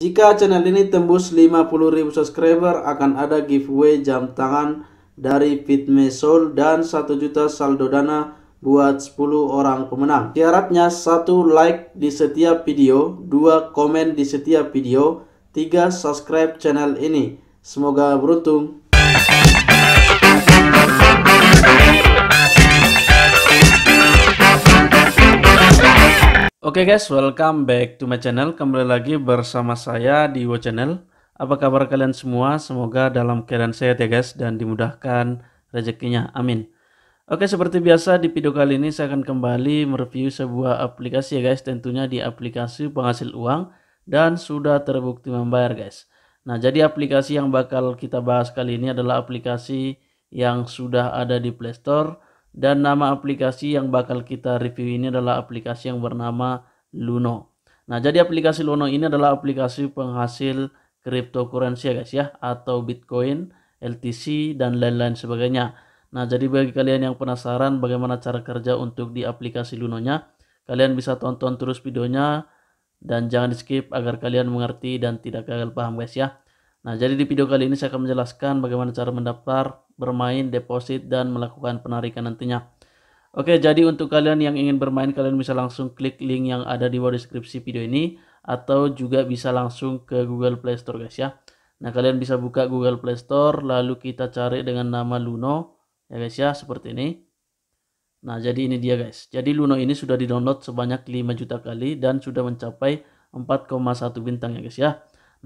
Jika channel ini tembus 50 ribu subscriber akan ada giveaway jam tangan dari Fitme Soul dan 1 juta saldo dana buat 10 orang pemenang. Syaratnya 1 like di setiap video, 2 komen di setiap video, 3 subscribe channel ini. Semoga beruntung. Oke okay guys, welcome back to my channel. Kembali lagi bersama saya di Wo Channel. Apa kabar kalian semua? Semoga dalam keadaan sehat ya guys dan dimudahkan rezekinya. Amin. Oke, okay, seperti biasa di video kali ini saya akan kembali mereview sebuah aplikasi ya guys, tentunya di aplikasi penghasil uang dan sudah terbukti membayar guys. Nah, jadi aplikasi yang bakal kita bahas kali ini adalah aplikasi yang sudah ada di Play Store dan nama aplikasi yang bakal kita review ini adalah aplikasi yang bernama Luno. Nah, jadi aplikasi Luno ini adalah aplikasi penghasil cryptocurrency ya guys ya atau Bitcoin, LTC dan lain-lain sebagainya. Nah, jadi bagi kalian yang penasaran bagaimana cara kerja untuk di aplikasi Luno nya, kalian bisa tonton terus videonya dan jangan di-skip agar kalian mengerti dan tidak gagal paham guys ya. Nah, jadi di video kali ini saya akan menjelaskan bagaimana cara mendaftar, bermain, deposit dan melakukan penarikan nantinya. Oke, jadi untuk kalian yang ingin bermain, kalian bisa langsung klik link yang ada di bawah deskripsi video ini, atau juga bisa langsung ke Google Play Store guys ya. Nah, kalian bisa buka Google Play Store, lalu kita cari dengan nama Luno, ya guys ya, seperti ini. Nah, jadi ini dia guys. Jadi Luno ini sudah di-download sebanyak 5 juta kali dan sudah mencapai 4,1 bintang ya guys ya.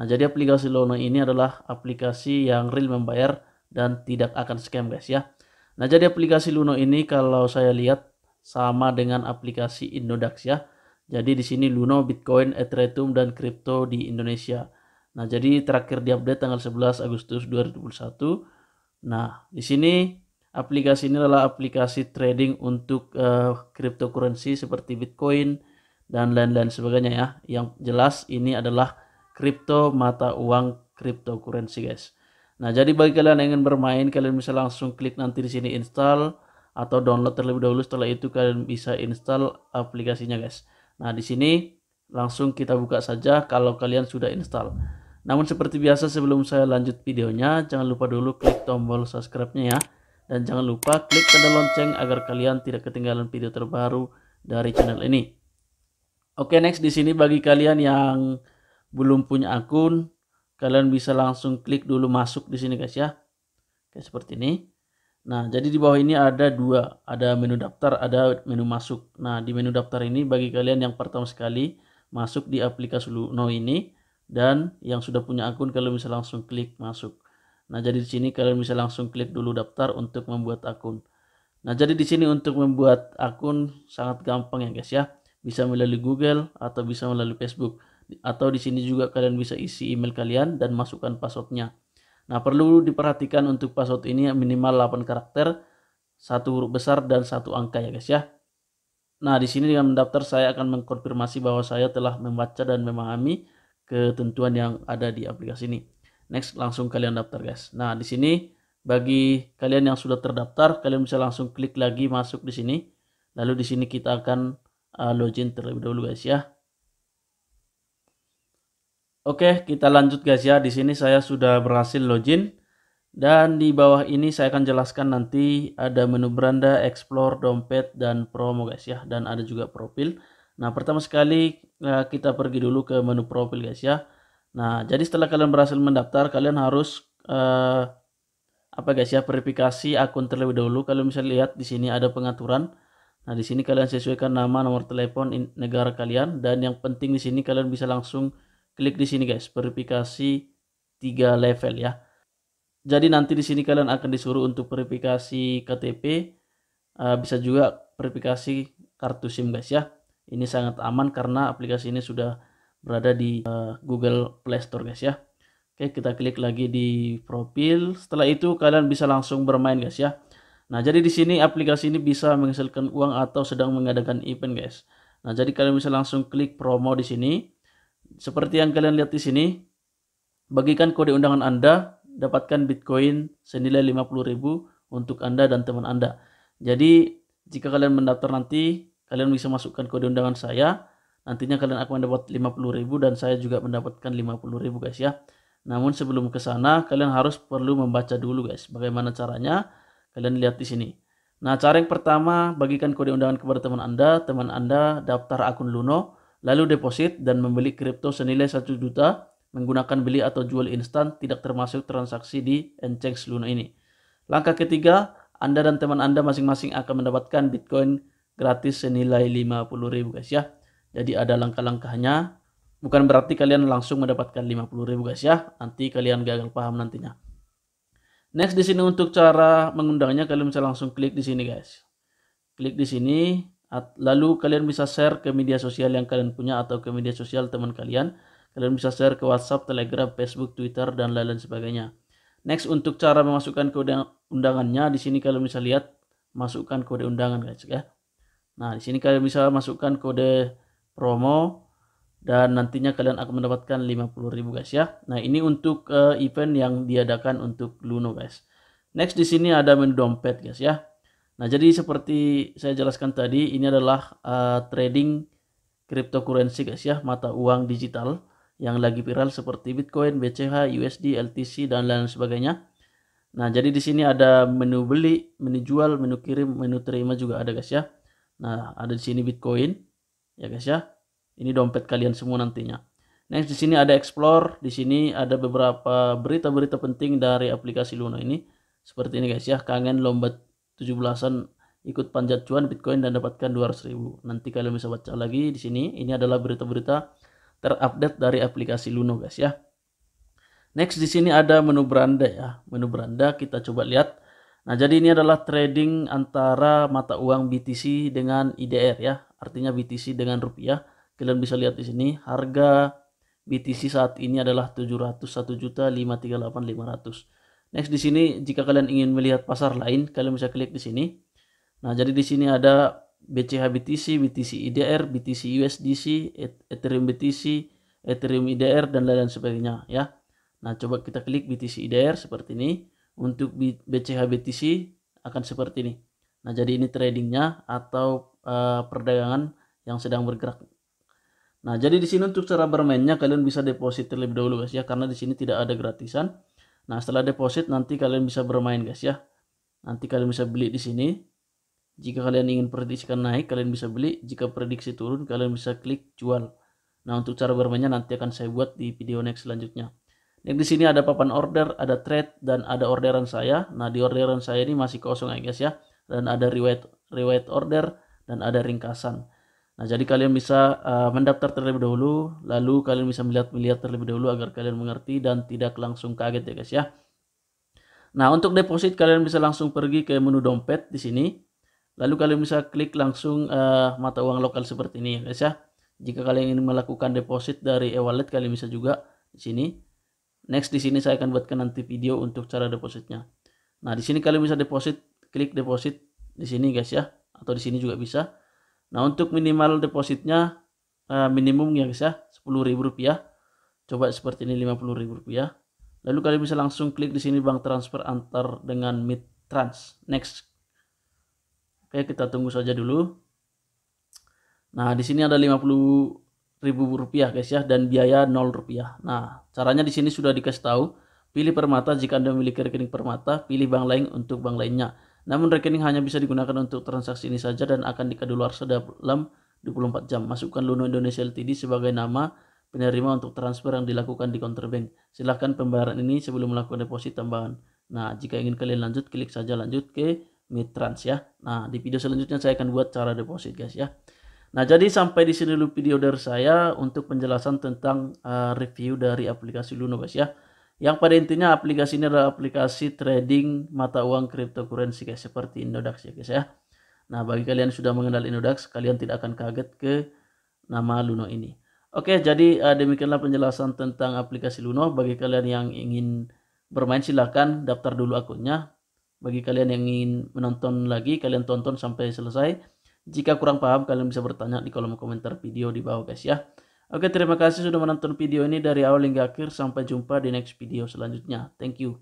Nah, jadi aplikasi Luno ini adalah aplikasi yang real membayar dan tidak akan scam guys ya. Nah, jadi aplikasi Luno ini kalau saya lihat sama dengan aplikasi Indodax ya. Jadi di sini Luno, Bitcoin, Ethereum dan kripto di Indonesia. Nah, jadi terakhir diupdate tanggal 11 Agustus 2021. Nah, di sini aplikasi ini adalah aplikasi trading untuk uh, cryptocurrency seperti Bitcoin dan lain-lain sebagainya ya. Yang jelas ini adalah kripto mata uang cryptocurrency guys. Nah, jadi bagi kalian yang ingin bermain, kalian bisa langsung klik nanti di sini install atau download terlebih dahulu. Setelah itu kalian bisa install aplikasinya, guys. Nah, di sini langsung kita buka saja kalau kalian sudah install. Namun seperti biasa sebelum saya lanjut videonya, jangan lupa dulu klik tombol subscribe-nya ya. Dan jangan lupa klik tanda lonceng agar kalian tidak ketinggalan video terbaru dari channel ini. Oke, next di sini bagi kalian yang belum punya akun, kalian bisa langsung klik dulu masuk di sini guys ya Oke, seperti ini nah jadi di bawah ini ada dua ada menu daftar ada menu masuk nah di menu daftar ini bagi kalian yang pertama sekali masuk di aplikasi Luno ini dan yang sudah punya akun kalian bisa langsung klik masuk nah jadi di sini kalian bisa langsung klik dulu daftar untuk membuat akun nah jadi di sini untuk membuat akun sangat gampang ya guys ya bisa melalui Google atau bisa melalui Facebook atau di sini juga kalian bisa isi email kalian dan masukkan passwordnya. Nah, perlu diperhatikan untuk password ini ya, minimal 8 karakter, satu huruf besar dan satu angka ya guys ya. Nah, di sini dengan mendaftar saya akan mengkonfirmasi bahwa saya telah membaca dan memahami ketentuan yang ada di aplikasi ini. Next, langsung kalian daftar guys. Nah, di sini bagi kalian yang sudah terdaftar, kalian bisa langsung klik lagi masuk di sini. Lalu di sini kita akan uh, login terlebih dahulu guys ya. Oke, kita lanjut guys ya. Di sini saya sudah berhasil login dan di bawah ini saya akan jelaskan nanti ada menu beranda, explore, dompet dan promo guys ya dan ada juga profil. Nah, pertama sekali eh, kita pergi dulu ke menu profil guys ya. Nah, jadi setelah kalian berhasil mendaftar, kalian harus eh, apa guys ya, verifikasi akun terlebih dahulu. Kalian bisa lihat di sini ada pengaturan. Nah, di sini kalian sesuaikan nama, nomor telepon negara kalian dan yang penting di sini kalian bisa langsung klik di sini guys, verifikasi tiga level ya. Jadi nanti di sini kalian akan disuruh untuk verifikasi KTP, eh, bisa juga verifikasi kartu SIM guys ya. Ini sangat aman karena aplikasi ini sudah berada di eh, Google Play Store guys ya. Oke, kita klik lagi di profil. Setelah itu kalian bisa langsung bermain guys ya. Nah, jadi di sini aplikasi ini bisa menghasilkan uang atau sedang mengadakan event guys. Nah, jadi kalian bisa langsung klik promo di sini. Seperti yang kalian lihat di sini, bagikan kode undangan Anda, dapatkan Bitcoin senilai 50.000 untuk Anda dan teman Anda. Jadi, jika kalian mendaftar nanti, kalian bisa masukkan kode undangan saya. Nantinya kalian akan mendapat 50.000 dan saya juga mendapatkan 50.000 guys ya. Namun sebelum ke sana, kalian harus perlu membaca dulu guys. Bagaimana caranya? Kalian lihat di sini. Nah, cara yang pertama, bagikan kode undangan kepada teman Anda. Teman Anda daftar akun Luno lalu deposit dan membeli kripto senilai 1 juta menggunakan beli atau jual instan tidak termasuk transaksi di Enchex Luna ini. Langkah ketiga, Anda dan teman Anda masing-masing akan mendapatkan Bitcoin gratis senilai 50 ribu guys ya. Jadi ada langkah-langkahnya. Bukan berarti kalian langsung mendapatkan 50 ribu guys ya. Nanti kalian gagal paham nantinya. Next di sini untuk cara mengundangnya kalian bisa langsung klik di sini guys. Klik di sini Lalu kalian bisa share ke media sosial yang kalian punya atau ke media sosial teman kalian. Kalian bisa share ke WhatsApp, Telegram, Facebook, Twitter, dan lain-lain sebagainya. Next untuk cara memasukkan kode undangannya, di sini kalian bisa lihat masukkan kode undangan guys ya. Nah, di sini kalian bisa masukkan kode promo dan nantinya kalian akan mendapatkan 50 ribu guys ya. Nah, ini untuk uh, event yang diadakan untuk Luno guys. Next di sini ada menu dompet guys ya. Nah, jadi seperti saya jelaskan tadi, ini adalah uh, trading cryptocurrency guys ya, mata uang digital yang lagi viral seperti Bitcoin, BCH, USD, LTC dan lain sebagainya. Nah, jadi di sini ada menu beli, menu jual, menu kirim, menu terima juga ada guys ya. Nah, ada di sini Bitcoin ya guys ya. Ini dompet kalian semua nantinya. Next di sini ada explore, di sini ada beberapa berita-berita penting dari aplikasi Luna ini. Seperti ini guys ya, kangen lomba 17-an ikut panjat cuan Bitcoin dan dapatkan 200 ribu. Nanti kalian bisa baca lagi di sini. Ini adalah berita-berita terupdate dari aplikasi Luno guys ya. Next di sini ada menu beranda ya. Menu beranda kita coba lihat. Nah jadi ini adalah trading antara mata uang BTC dengan IDR ya. Artinya BTC dengan rupiah. Kalian bisa lihat di sini harga BTC saat ini adalah juta 701.538.500. Next di sini jika kalian ingin melihat pasar lain, kalian bisa klik di sini. Nah, jadi di sini ada BCH BTC, BTC IDR, BTC USDC, Ethereum BTC, Ethereum IDR dan lain-lain sebagainya ya. Nah, coba kita klik BTC IDR seperti ini. Untuk BCH BTC akan seperti ini. Nah, jadi ini tradingnya atau uh, perdagangan yang sedang bergerak. Nah, jadi di sini untuk cara bermainnya kalian bisa deposit terlebih dahulu guys ya karena di sini tidak ada gratisan. Nah, setelah deposit nanti kalian bisa bermain guys ya. Nanti kalian bisa beli di sini. Jika kalian ingin prediksikan naik, kalian bisa beli. Jika prediksi turun, kalian bisa klik jual. Nah, untuk cara bermainnya nanti akan saya buat di video next selanjutnya. Yang di sini ada papan order, ada trade, dan ada orderan saya. Nah, di orderan saya ini masih kosong ya guys ya. Dan ada reward, reward order, dan ada ringkasan. Nah, jadi kalian bisa uh, mendaftar terlebih dahulu, lalu kalian bisa melihat-melihat terlebih dahulu agar kalian mengerti dan tidak langsung kaget ya guys ya. Nah, untuk deposit kalian bisa langsung pergi ke menu dompet di sini. Lalu kalian bisa klik langsung uh, mata uang lokal seperti ini ya guys ya. Jika kalian ingin melakukan deposit dari e-wallet kalian bisa juga di sini. Next di sini saya akan buatkan nanti video untuk cara depositnya. Nah, di sini kalian bisa deposit, klik deposit di sini guys ya atau di sini juga bisa. Nah, untuk minimal depositnya eh, minimum ya guys ya, Rp10.000. Coba seperti ini ribu rupiah Lalu kalian bisa langsung klik di sini bank transfer antar dengan mid trans Next. Oke, kita tunggu saja dulu. Nah, di sini ada ribu rupiah guys ya dan biaya rp rupiah Nah, caranya di sini sudah dikasih tahu. Pilih permata jika Anda memiliki rekening permata, pilih bank lain untuk bank lainnya. Namun rekening hanya bisa digunakan untuk transaksi ini saja dan akan dikedaluarsa dalam 24 jam. Masukkan Luno Indonesia Ltd sebagai nama penerima untuk transfer yang dilakukan di counter bank Silahkan pembayaran ini sebelum melakukan deposit tambahan. Nah, jika ingin kalian lanjut, klik saja lanjut ke Mitrans ya. Nah, di video selanjutnya saya akan buat cara deposit guys ya. Nah, jadi sampai di sini dulu video dari saya untuk penjelasan tentang uh, review dari aplikasi Luno guys ya. Yang pada intinya aplikasi ini adalah aplikasi trading mata uang cryptocurrency guys seperti Indodax ya guys ya. Nah, bagi kalian yang sudah mengenal Indodax, kalian tidak akan kaget ke nama Luno ini. Oke, jadi uh, demikianlah penjelasan tentang aplikasi Luno. Bagi kalian yang ingin bermain silahkan daftar dulu akunnya. Bagi kalian yang ingin menonton lagi, kalian tonton sampai selesai. Jika kurang paham, kalian bisa bertanya di kolom komentar video di bawah guys ya. Oke, terima kasih sudah menonton video ini dari awal hingga akhir. Sampai jumpa di next video selanjutnya. Thank you.